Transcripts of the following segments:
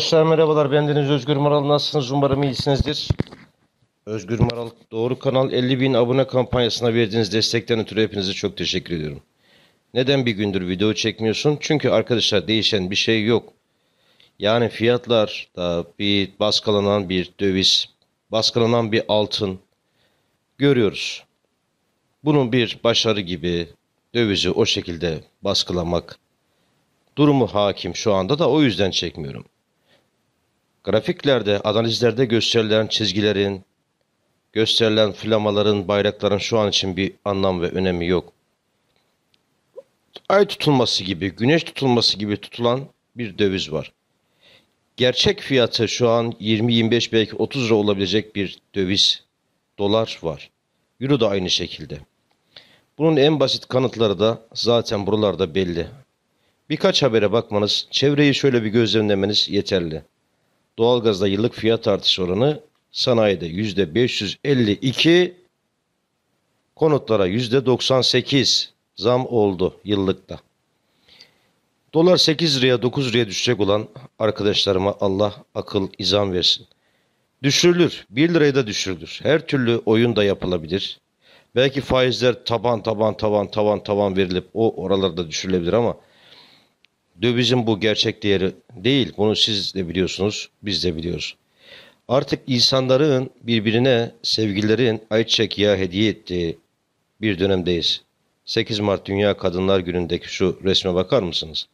Arkadaşlar merhabalar ben Deniz Özgür Maral nasılsınız umarım iyisinizdir. Özgür Maral Doğru Kanal 50 bin abone kampanyasına verdiğiniz destekten ötürü hepinize çok teşekkür ediyorum. Neden bir gündür video çekmiyorsun? Çünkü arkadaşlar değişen bir şey yok. Yani fiyatlar da bir baskılanan bir döviz, baskılanan bir altın görüyoruz. Bunun bir başarı gibi dövizi o şekilde baskılamak durumu hakim şu anda da o yüzden çekmiyorum. Grafiklerde, analizlerde gösterilen çizgilerin, gösterilen flamaların, bayrakların şu an için bir anlam ve önemi yok. Ay tutulması gibi, güneş tutulması gibi tutulan bir döviz var. Gerçek fiyatı şu an 20-25 belki 30 lira olabilecek bir döviz, dolar var. Euro da aynı şekilde. Bunun en basit kanıtları da zaten buralarda belli. Birkaç habere bakmanız, çevreyi şöyle bir gözlemlemeniz yeterli. Doğalgazda yıllık fiyat artış oranı sanayide yüzde 552, konutlara yüzde 98 zam oldu yıllıkta. Dolar 8 liraya 9 liraya düşecek olan arkadaşlarıma Allah akıl izan versin. Düşürülür. 1 liraya da düşürülür. Her türlü oyun da yapılabilir. Belki faizler taban taban taban taban taban verilip o oralarda düşürülebilir ama Dövizin bu gerçek değeri değil. Bunu siz de biliyorsunuz, biz de biliyoruz. Artık insanların birbirine sevgilerin ayçiçek yağı hediye ettiği bir dönemdeyiz. 8 Mart Dünya Kadınlar Günü'ndeki şu resme bakar mısınız?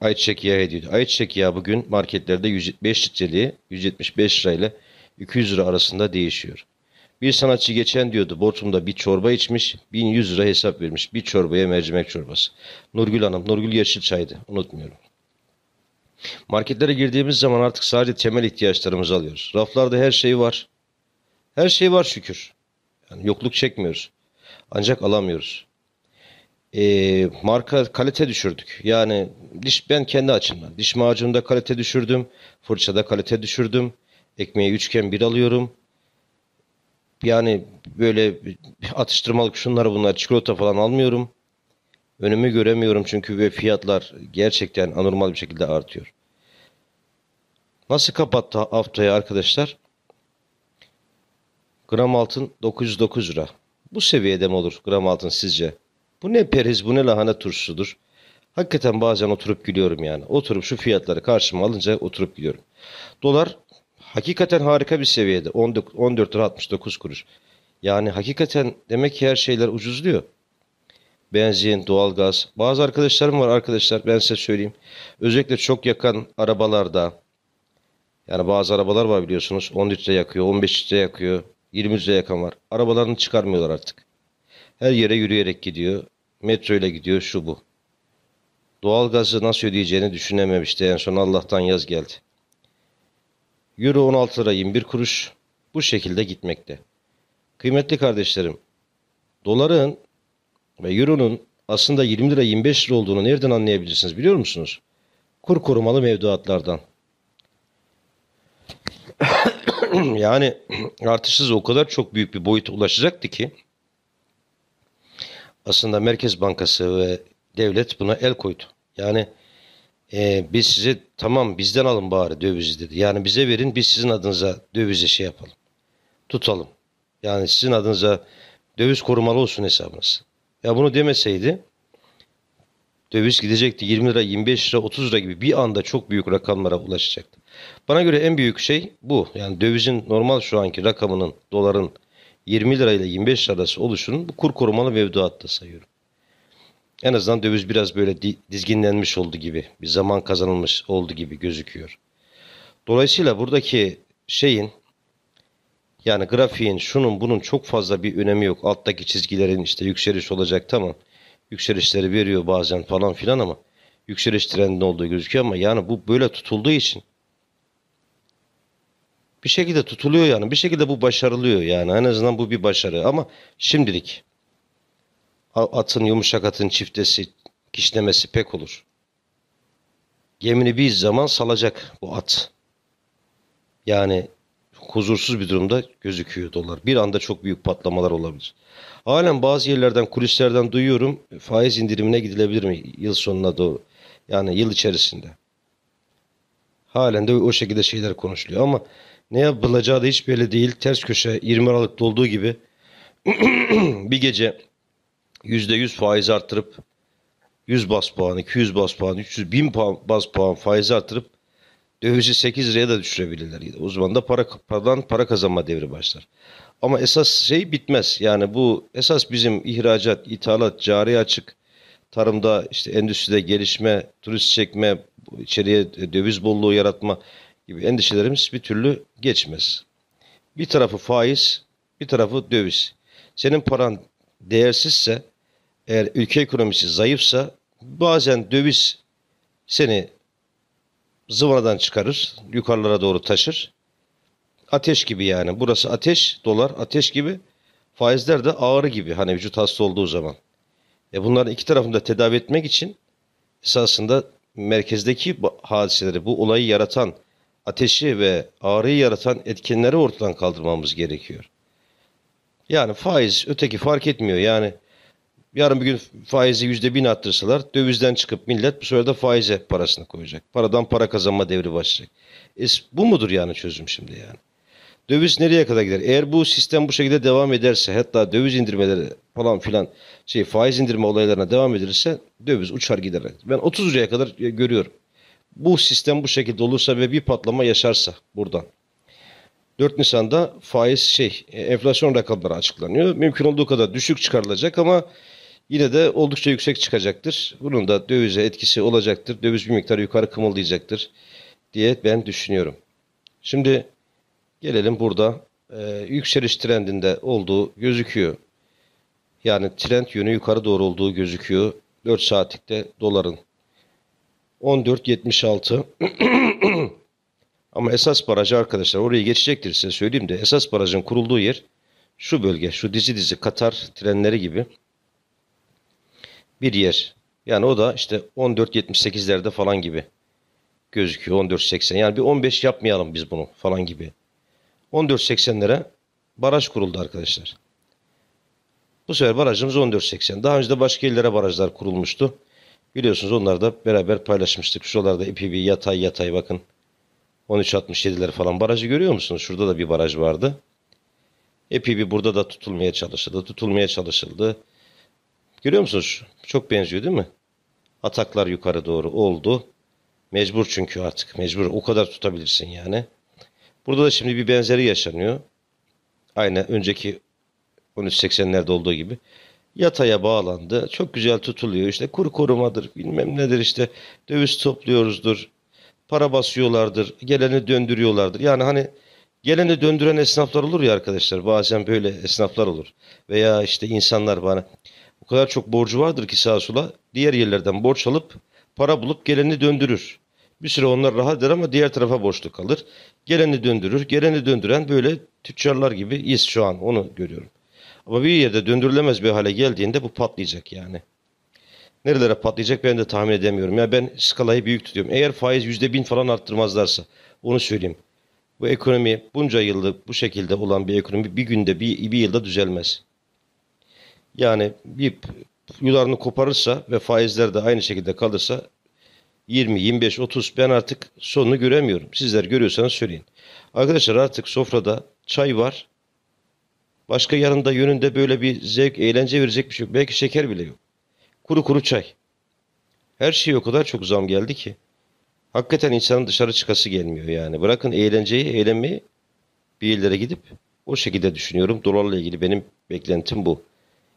Ayçiçek yağı hediye ediyor. Ayçiçek yağı bugün marketlerde 105 litreliği 175 lirayla 200 lira arasında değişiyor. Bir sanatçı geçen diyordu Bortum'da bir çorba içmiş, 1100 lira hesap vermiş. Bir çorbaya mercimek çorbası. Nurgül Hanım, Nurgül yeşil çaydı Unutmuyorum. Marketlere girdiğimiz zaman artık sadece temel ihtiyaçlarımızı alıyoruz. Raflarda her şey var. Her şey var şükür. Yani yokluk çekmiyoruz. Ancak alamıyoruz. E, marka kalite düşürdük. Yani diş ben kendi açımdan. Diş macununda kalite düşürdüm. Fırçada kalite düşürdüm. ekmeği üçken bir alıyorum. Yani böyle atıştırmalık şunlar bunlar çikolata falan almıyorum. Önümü göremiyorum çünkü ve fiyatlar gerçekten anormal bir şekilde artıyor. Nasıl kapattı haftayı arkadaşlar? Gram altın 909 lira. Bu seviyede mi olur gram altın sizce? Bu ne periz bu ne lahana turşusudur. Hakikaten bazen oturup gülüyorum yani. Oturup şu fiyatları karşıma alınca oturup gülüyorum. Dolar hakikaten harika bir seviyede. 14 lira 69 kuruş. Yani hakikaten demek ki her şeyler ucuzluyor. Benzin, doğalgaz. Bazı arkadaşlarım var arkadaşlar ben size söyleyeyim. Özellikle çok yakan arabalarda yani bazı arabalar var biliyorsunuz 10 litre yakıyor, 15 litre yakıyor, 20 litre yakan var. Arabalarını çıkarmıyorlar artık. Her yere yürüyerek gidiyor. Metro ile gidiyor şu bu. Doğalgazı nasıl ödeyeceğini düşünememişti. En son Allah'tan yaz geldi. Euro 16 lira 21 kuruş bu şekilde gitmekte. Kıymetli kardeşlerim, doların ve euronun aslında 20 lira 25 lira olduğunu nereden anlayabilirsiniz biliyor musunuz? Kur korumalı mevduatlardan. yani artışsız o kadar çok büyük bir boyuta ulaşacaktı ki aslında Merkez Bankası ve devlet buna el koydu. Yani e, biz size tamam bizden alın bari dövizi dedi. Yani bize verin biz sizin adınıza dövize şey yapalım. Tutalım. Yani sizin adınıza döviz korumalı olsun hesabınız. Ya bunu demeseydi döviz gidecekti 20 lira, 25 lira, 30 lira gibi bir anda çok büyük rakamlara ulaşacaktı. Bana göre en büyük şey bu. Yani dövizin normal şu anki rakamının, doların 20 lirayla 25 lirası oluşunun bu kur korumalı mevduatta sayıyorum. En azından döviz biraz böyle dizginlenmiş oldu gibi, bir zaman kazanılmış oldu gibi gözüküyor. Dolayısıyla buradaki şeyin yani grafiğin şunun bunun çok fazla bir önemi yok. Alttaki çizgilerin işte yükseliş olacak tamam. Yükselişleri veriyor bazen falan filan ama yükseliş trendinde olduğu gözüküyor ama yani bu böyle tutulduğu için bir şekilde tutuluyor yani. Bir şekilde bu başarılıyor yani. En azından bu bir başarı ama şimdilik atın yumuşak atın çiftesi, kişnemesi pek olur. Gemini bir zaman salacak bu at. Yani huzursuz bir durumda gözüküyor dolar. Bir anda çok büyük patlamalar olabilir. Halen bazı yerlerden, kulislerden duyuyorum faiz indirimine gidilebilir mi yıl sonuna doğru? Yani yıl içerisinde. Halen de o şekilde şeyler konuşuluyor ama ne yapılacağı da hiç belli değil. Ters köşe 20 Aralık'ta olduğu gibi bir gece %100 faiz arttırıp 100 bas puan, 200 bas puan, 300, 1000 puan, bas puan faiz artırıp dövizi 8 liraya da düşürebilirler. O zaman da para, paradan para kazanma devri başlar. Ama esas şey bitmez. Yani bu esas bizim ihracat, ithalat, cari açık, tarımda, işte endüstride gelişme, turist çekme, içeriye döviz bolluğu yaratma gibi endişelerimiz bir türlü geçmez. Bir tarafı faiz, bir tarafı döviz. Senin paran değersizse eğer ülke ekonomisi zayıfsa bazen döviz seni zıvanadan çıkarır, yukarılara doğru taşır. Ateş gibi yani. Burası ateş, dolar ateş gibi. Faizler de ağrı gibi hani vücut hasta olduğu zaman. E bunların iki tarafını da tedavi etmek için esasında merkezdeki hadiseleri, bu olayı yaratan, ateşi ve ağrıyı yaratan etkenleri ortadan kaldırmamız gerekiyor. Yani faiz öteki fark etmiyor. Yani Yarın bir gün faizi yüzde bin arttırsalar dövizden çıkıp millet bu sefer de faize parasını koyacak. Paradan para kazanma devri başlayacak. E, bu mudur yani çözüm şimdi yani? Döviz nereye kadar gider? Eğer bu sistem bu şekilde devam ederse hatta döviz indirmeleri falan filan şey faiz indirme olaylarına devam edilirse döviz uçar gider. Ben 30 liraya kadar e, görüyorum. Bu sistem bu şekilde olursa ve bir patlama yaşarsa buradan. 4 Nisan'da faiz şey e, enflasyon rakamları açıklanıyor. Mümkün olduğu kadar düşük çıkarılacak ama yine de oldukça yüksek çıkacaktır. Bunun da dövize etkisi olacaktır. Döviz bir miktar yukarı kımıldayacaktır diye ben düşünüyorum. Şimdi gelelim burada e, yükseliş trendinde olduğu gözüküyor. Yani trend yönü yukarı doğru olduğu gözüküyor. 4 saatlikte doların 14.76 ama esas barajı arkadaşlar orayı geçecektir size söyleyeyim de esas barajın kurulduğu yer şu bölge şu dizi dizi Katar trenleri gibi bir yer. Yani o da işte 14.78'lerde falan gibi gözüküyor 14.80. Yani bir 15 yapmayalım biz bunu falan gibi. 14.80'lere baraj kuruldu arkadaşlar. Bu sefer barajımız 14.80. Daha önce de başka illere barajlar kurulmuştu. Biliyorsunuz onlar da beraber paylaşmıştık. Şuralarda ipi bir yatay yatay bakın. 13.67'ler falan barajı görüyor musunuz? Şurada da bir baraj vardı. Epey bir burada da tutulmaya çalışıldı. Tutulmaya çalışıldı. Görüyor musunuz? Çok benziyor değil mi? Ataklar yukarı doğru oldu. Mecbur çünkü artık. Mecbur. O kadar tutabilirsin yani. Burada da şimdi bir benzeri yaşanıyor. Aynen önceki 1380'lerde olduğu gibi. Yataya bağlandı. Çok güzel tutuluyor. İşte kur korumadır, bilmem nedir işte. Döviz topluyoruzdur. Para basıyorlardır. Geleni döndürüyorlardır. Yani hani geleni döndüren esnaflar olur ya arkadaşlar. Bazen böyle esnaflar olur. Veya işte insanlar bana o kadar çok borcu vardır ki sağa sola diğer yerlerden borç alıp para bulup geleni döndürür. Bir süre onlar rahat eder ama diğer tarafa borçlu kalır. Geleni döndürür. Geleni döndüren böyle tüccarlar gibi iz şu an onu görüyorum. Ama bir yerde döndürülemez bir hale geldiğinde bu patlayacak yani. Nerelere patlayacak ben de tahmin edemiyorum. Ya ben skalayı büyük tutuyorum. Eğer faiz yüzde bin falan arttırmazlarsa onu söyleyeyim. Bu ekonomi bunca yıllık bu şekilde olan bir ekonomi bir günde bir, bir yılda düzelmez. Yani BIP yularını koparırsa ve faizler de aynı şekilde kalırsa 20, 25, 30 ben artık sonunu göremiyorum. Sizler görüyorsanız söyleyin. Arkadaşlar artık sofrada çay var. Başka yanında yönünde böyle bir zevk, eğlence verecek bir şey yok. Belki şeker bile yok. Kuru kuru çay. Her şey o kadar çok zam geldi ki. Hakikaten insanın dışarı çıkası gelmiyor yani. Bırakın eğlenceyi, eğlenmeyi bir yerlere gidip o şekilde düşünüyorum. Dolarla ilgili benim beklentim bu.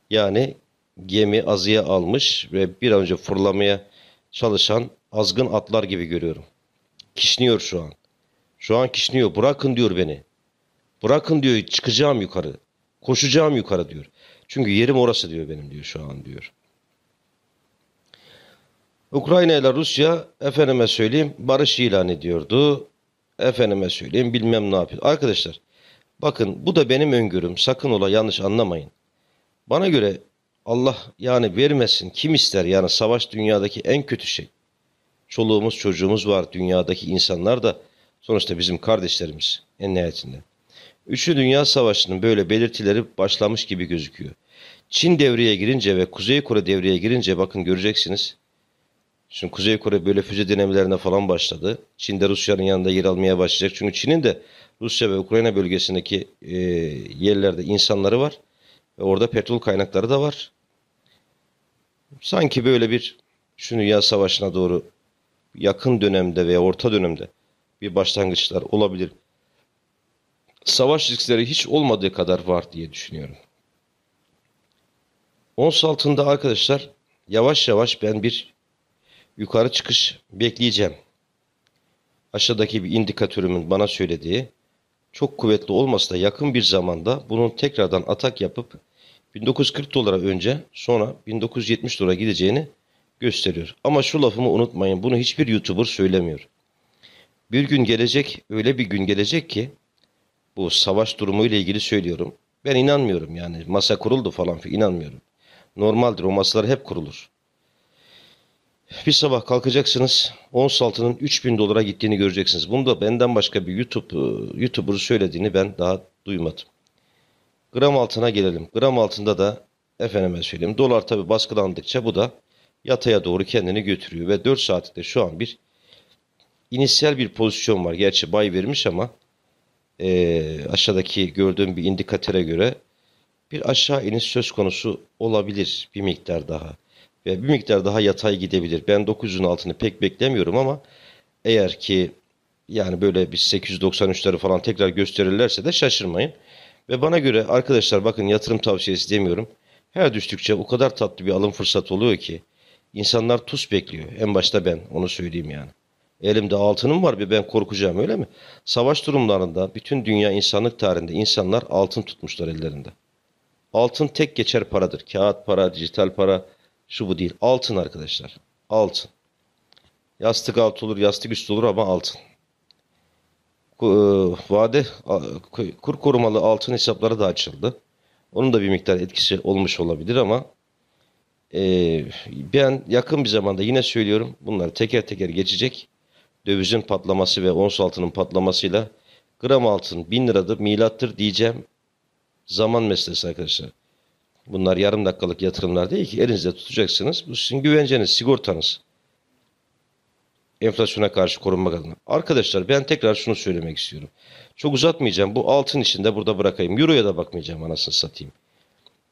Yani gemi azıya almış ve bir an önce fırlamaya çalışan azgın atlar gibi görüyorum. Kişniyor şu an. Şu an kişniyor. Bırakın diyor beni. Bırakın diyor çıkacağım yukarı. Koşacağım yukarı diyor. Çünkü yerim orası diyor benim diyor şu an diyor. Ukrayna ile Rusya efendime söyleyeyim barış ilan ediyordu. Efendime söyleyeyim bilmem ne yapıyor. Arkadaşlar bakın bu da benim öngörüm. Sakın ola yanlış anlamayın. Bana göre Allah yani vermesin kim ister yani savaş dünyadaki en kötü şey. Çoluğumuz çocuğumuz var dünyadaki insanlar da sonuçta bizim kardeşlerimiz en nihayetinde. Üçü Dünya Savaşı'nın böyle belirtileri başlamış gibi gözüküyor. Çin devreye girince ve Kuzey Kore devreye girince bakın göreceksiniz. Şimdi Kuzey Kore böyle füze denemelerine falan başladı. Çin de Rusya'nın yanında yer almaya başlayacak. Çünkü Çin'in de Rusya ve Ukrayna bölgesindeki e, yerlerde insanları var. E, orada petrol kaynakları da var. Sanki böyle bir şu Dünya Savaşı'na doğru yakın dönemde veya orta dönemde bir başlangıçlar olabilir. Savaş riskleri hiç olmadığı kadar var diye düşünüyorum. Ons altında arkadaşlar yavaş yavaş ben bir yukarı çıkış bekleyeceğim. Aşağıdaki bir indikatörümün bana söylediği çok kuvvetli olmasa da yakın bir zamanda bunun tekrardan atak yapıp 1940 dolara önce sonra 1970 dolara gideceğini gösteriyor. Ama şu lafımı unutmayın bunu hiçbir YouTuber söylemiyor. Bir gün gelecek öyle bir gün gelecek ki bu savaş durumu ile ilgili söylüyorum. Ben inanmıyorum yani masa kuruldu falan inanmıyorum. Normaldir o masalar hep kurulur. Bir sabah kalkacaksınız ons altının 3000 dolara gittiğini göreceksiniz. Bunu da benden başka bir YouTube e, YouTuber söylediğini ben daha duymadım. Gram altına gelelim. Gram altında da efendime söyleyeyim dolar tabi baskılandıkça bu da yataya doğru kendini götürüyor ve 4 saatte şu an bir inisiyel bir pozisyon var. Gerçi bay vermiş ama e, aşağıdaki gördüğüm bir indikatöre göre bir aşağı iniş söz konusu olabilir bir miktar daha ve bir miktar daha yatay gidebilir. Ben 900'ün altını pek beklemiyorum ama eğer ki yani böyle bir 893'leri falan tekrar gösterirlerse de şaşırmayın. Ve bana göre arkadaşlar bakın yatırım tavsiyesi demiyorum. Her düştükçe o kadar tatlı bir alım fırsatı oluyor ki insanlar tuz bekliyor. En başta ben onu söyleyeyim yani. Elimde altınım var bir ben korkacağım öyle mi? Savaş durumlarında bütün dünya insanlık tarihinde insanlar altın tutmuşlar ellerinde. Altın tek geçer paradır. Kağıt para, dijital para, şu bu değil. Altın arkadaşlar. Altın. Yastık altı olur, yastık üstü olur ama altın. E, vade kur korumalı altın hesapları da açıldı. Onun da bir miktar etkisi olmuş olabilir ama e, ben yakın bir zamanda yine söylüyorum bunlar teker teker geçecek. Dövizin patlaması ve ons altının patlamasıyla gram altın 1000 liradır milattır diyeceğim. Zaman meselesi arkadaşlar. Bunlar yarım dakikalık yatırımlar değil ki elinizde tutacaksınız. Bu sizin güvenceniz, sigortanız. Enflasyona karşı korunmak adına. Arkadaşlar ben tekrar şunu söylemek istiyorum. Çok uzatmayacağım. Bu altın içinde burada bırakayım. Euro'ya da bakmayacağım anasını satayım.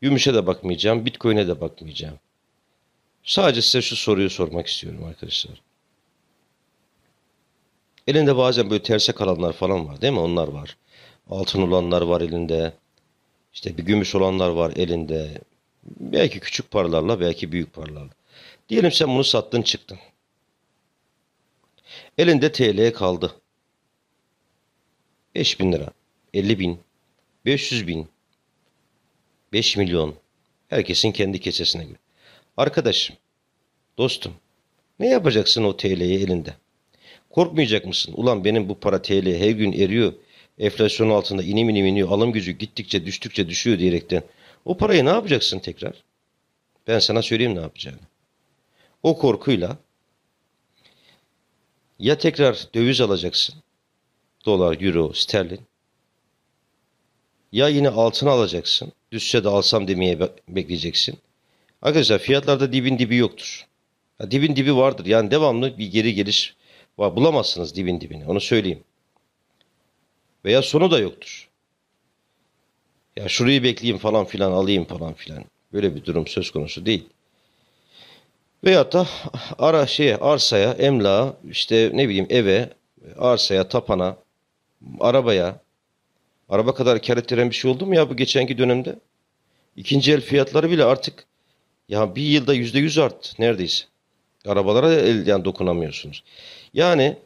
Gümüşe de bakmayacağım. Bitcoin'e de bakmayacağım. Sadece size şu soruyu sormak istiyorum arkadaşlar. Elinde bazen böyle terse kalanlar falan var değil mi? Onlar var. Altın olanlar var elinde. İşte bir gümüş olanlar var elinde. Belki küçük paralarla belki büyük paralarla. Diyelim sen bunu sattın çıktın. Elinde TL kaldı. 5 bin lira, 50 bin, 500 bin, 5 milyon. Herkesin kendi kesesine göre. Arkadaşım, dostum ne yapacaksın o TL'yi elinde? Korkmayacak mısın? Ulan benim bu para TL her gün eriyor enflasyon altında inim inim iniyor. Alım gücü gittikçe düştükçe düşüyor diyerekten. O parayı ne yapacaksın tekrar? Ben sana söyleyeyim ne yapacağını. O korkuyla ya tekrar döviz alacaksın. Dolar, euro, sterlin. Ya yine altın alacaksın. Düşse de alsam demeye bekleyeceksin. Arkadaşlar fiyatlarda dibin dibi yoktur. Ya dibin dibi vardır. Yani devamlı bir geri geliş var. Bulamazsınız dibin dibini. Onu söyleyeyim veya sonu da yoktur. Ya şurayı bekleyeyim falan filan alayım falan filan. Böyle bir durum söz konusu değil. Veya da ara şeye, arsaya, emlağa, işte ne bileyim eve, arsaya, tapana, arabaya, araba kadar kar ettiren bir şey oldu mu ya bu geçenki dönemde? İkinci el fiyatları bile artık ya bir yılda yüzde yüz arttı neredeyse. Arabalara elden dokunamıyorsunuz. Yani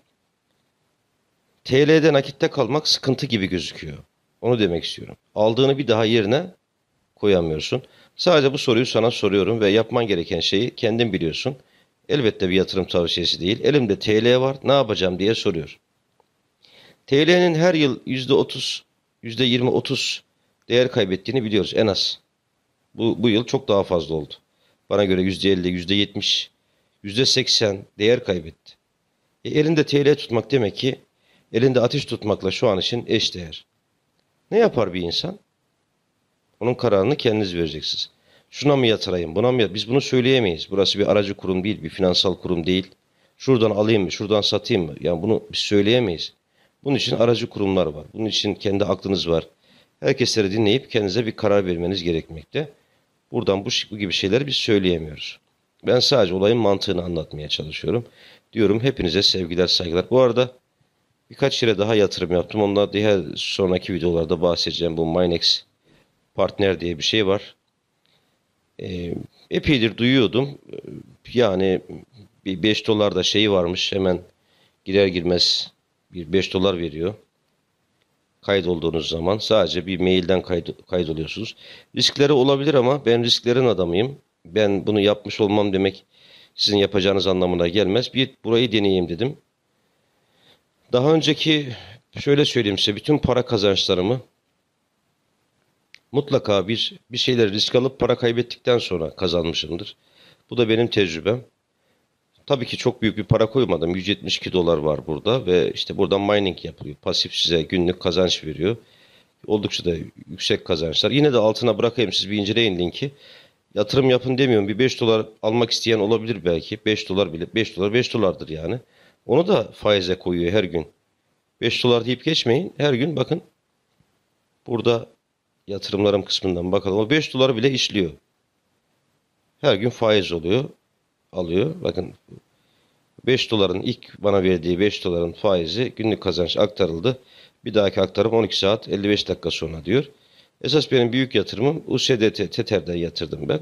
TL'de nakitte kalmak sıkıntı gibi gözüküyor. Onu demek istiyorum. Aldığını bir daha yerine koyamıyorsun. Sadece bu soruyu sana soruyorum ve yapman gereken şeyi kendin biliyorsun. Elbette bir yatırım tavsiyesi değil. Elimde TL var ne yapacağım diye soruyor. TL'nin her yıl %30, %20-30 değer kaybettiğini biliyoruz en az. Bu, bu yıl çok daha fazla oldu. Bana göre %50, %70, %80 değer kaybetti. E, elinde TL tutmak demek ki elinde ateş tutmakla şu an için eşdeğer. Ne yapar bir insan? Onun kararını kendiniz vereceksiniz. Şuna mı yatırayım, buna mı yat? Biz bunu söyleyemeyiz. Burası bir aracı kurum değil, bir finansal kurum değil. Şuradan alayım mı, şuradan satayım mı? Yani bunu biz söyleyemeyiz. Bunun için aracı kurumlar var. Bunun için kendi aklınız var. Herkesleri dinleyip kendinize bir karar vermeniz gerekmekte. Buradan bu, bu gibi şeyler biz söyleyemiyoruz. Ben sadece olayın mantığını anlatmaya çalışıyorum. Diyorum hepinize sevgiler, saygılar. Bu arada Birkaç yere daha yatırım yaptım. Ondan diğer sonraki videolarda bahsedeceğim. Bu Minex Partner diye bir şey var. E, epeydir duyuyordum. Ee, yani bir 5 dolar da şeyi varmış. Hemen girer girmez bir 5 dolar veriyor. Kaydolduğunuz zaman sadece bir mailden kaydoluyorsunuz. Riskleri olabilir ama ben risklerin adamıyım. Ben bunu yapmış olmam demek sizin yapacağınız anlamına gelmez. Bir burayı deneyeyim dedim. Daha önceki şöyle söyleyeyim size bütün para kazançlarımı mutlaka bir bir şeyler risk alıp para kaybettikten sonra kazanmışımdır. Bu da benim tecrübem. Tabii ki çok büyük bir para koymadım. 172 dolar var burada ve işte buradan mining yapılıyor. Pasif size günlük kazanç veriyor. Oldukça da yüksek kazançlar. Yine de altına bırakayım siz bir inceleyin linki. Yatırım yapın demiyorum. Bir 5 dolar almak isteyen olabilir belki. 5 dolar bile 5 dolar 5 dolardır yani. Onu da faize koyuyor her gün. 5 dolar deyip geçmeyin. Her gün bakın burada yatırımlarım kısmından bakalım. O 5 dolar bile işliyor. Her gün faiz oluyor. Alıyor. Bakın 5 doların ilk bana verdiği 5 doların faizi günlük kazanç aktarıldı. Bir dahaki aktarım 12 saat 55 dakika sonra diyor. Esas benim büyük yatırımım USDT, Tether'den yatırdım ben.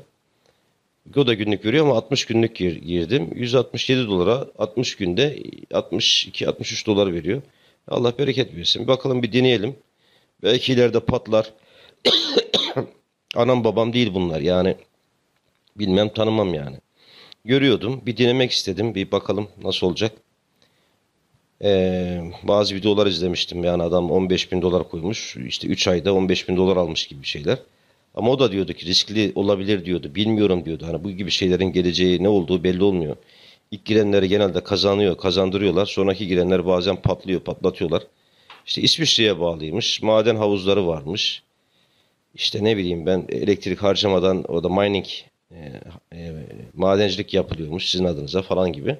O da günlük veriyor ama 60 günlük gir, girdim. 167 dolara 60 günde 62-63 dolar veriyor. Allah bereket versin. Bakalım bir deneyelim. Belki ileride patlar. Anam babam değil bunlar yani. Bilmem tanımam yani. Görüyordum. Bir denemek istedim. Bir bakalım nasıl olacak. Ee, bazı videolar izlemiştim. Yani adam 15 bin dolar koymuş. İşte 3 ayda 15 bin dolar almış gibi şeyler. Ama o da diyordu ki riskli olabilir diyordu. Bilmiyorum diyordu. Hani bu gibi şeylerin geleceği ne olduğu belli olmuyor. İlk girenleri genelde kazanıyor, kazandırıyorlar. Sonraki girenler bazen patlıyor, patlatıyorlar. İşte İsviçre'ye bağlıymış. Maden havuzları varmış. İşte ne bileyim ben elektrik harcamadan orada mining, e, e, madencilik yapılıyormuş sizin adınıza falan gibi.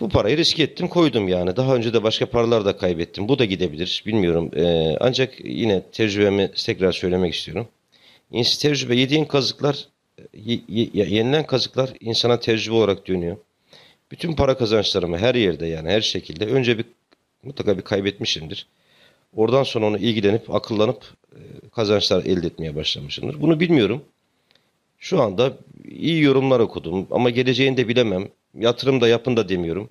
Bu parayı riske ettim koydum yani. Daha önce de başka paralar da kaybettim. Bu da gidebilir bilmiyorum. Ee, ancak yine tecrübemi tekrar söylemek istiyorum. Tecrübe yediğin kazıklar e, yenilen kazıklar insana tecrübe olarak dönüyor. Bütün para kazançlarımı her yerde yani her şekilde önce bir mutlaka bir kaybetmişimdir. Oradan sonra onu ilgilenip akıllanıp e, kazançlar elde etmeye başlamışımdır. Bunu bilmiyorum. Şu anda iyi yorumlar okudum ama geleceğini de bilemem. Yatırım da yapın da demiyorum.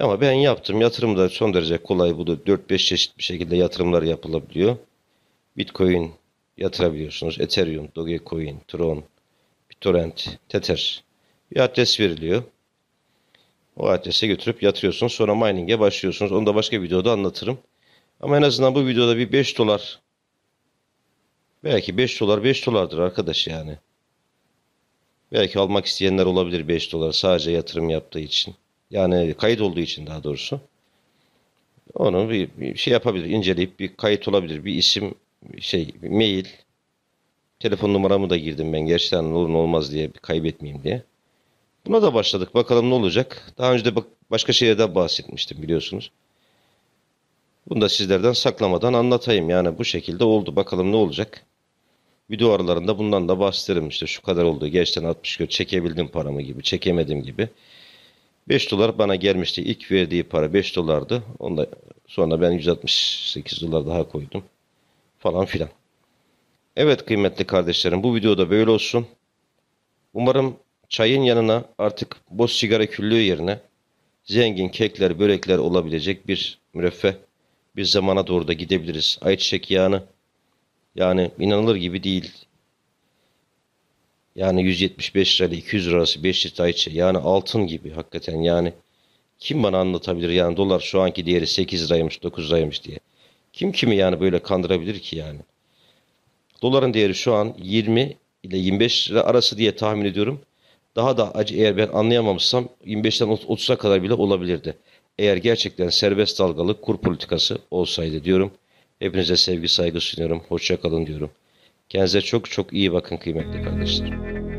Ama ben yaptım. Yatırım da son derece kolay budur. 4-5 çeşit bir şekilde yatırımlar yapılabiliyor. Bitcoin yatırabiliyorsunuz. Ethereum, Dogecoin, Tron, BitTorrent, Tether. Bir adres veriliyor. O adrese götürüp yatırıyorsunuz. Sonra mining'e başlıyorsunuz. Onu da başka videoda anlatırım. Ama en azından bu videoda bir 5 dolar belki 5 dolar 5 dolardır arkadaş yani. Belki almak isteyenler olabilir 5 dolar sadece yatırım yaptığı için. Yani kayıt olduğu için daha doğrusu. Onu bir, bir şey yapabilir, inceleyip bir kayıt olabilir. Bir isim, şey, bir mail, telefon numaramı da girdim ben gerçekten olur olmaz diye kaybetmeyeyim diye. Buna da başladık. Bakalım ne olacak. Daha önce de başka şeylerden bahsetmiştim biliyorsunuz. Bunu da sizlerden saklamadan anlatayım. Yani bu şekilde oldu. Bakalım ne olacak video aralarında bundan da bahsederim. İşte şu kadar oldu. Geçten 60 kilo çekebildim paramı gibi, çekemedim gibi. 5 dolar bana gelmişti. İlk verdiği para 5 dolardı. Onda sonra ben 168 dolar daha koydum. Falan filan. Evet kıymetli kardeşlerim bu videoda böyle olsun. Umarım çayın yanına artık boz sigara küllüğü yerine zengin kekler, börekler olabilecek bir müreffeh bir zamana doğru da gidebiliriz. Ayçiçek yağını yani inanılır gibi değil. Yani 175 lira ile 200 lira arası 5 litre içe. Yani altın gibi hakikaten yani. Kim bana anlatabilir yani dolar şu anki değeri 8 liraymış 9 liraymış diye. Kim kimi yani böyle kandırabilir ki yani. Doların değeri şu an 20 ile 25 lira arası diye tahmin ediyorum. Daha da acı eğer ben anlayamamışsam 25'ten 30'a kadar bile olabilirdi. Eğer gerçekten serbest dalgalı kur politikası olsaydı diyorum. Hepinize sevgi saygı sunuyorum. Hoşça kalın diyorum. Kendinize çok çok iyi bakın kıymetli kardeşlerim.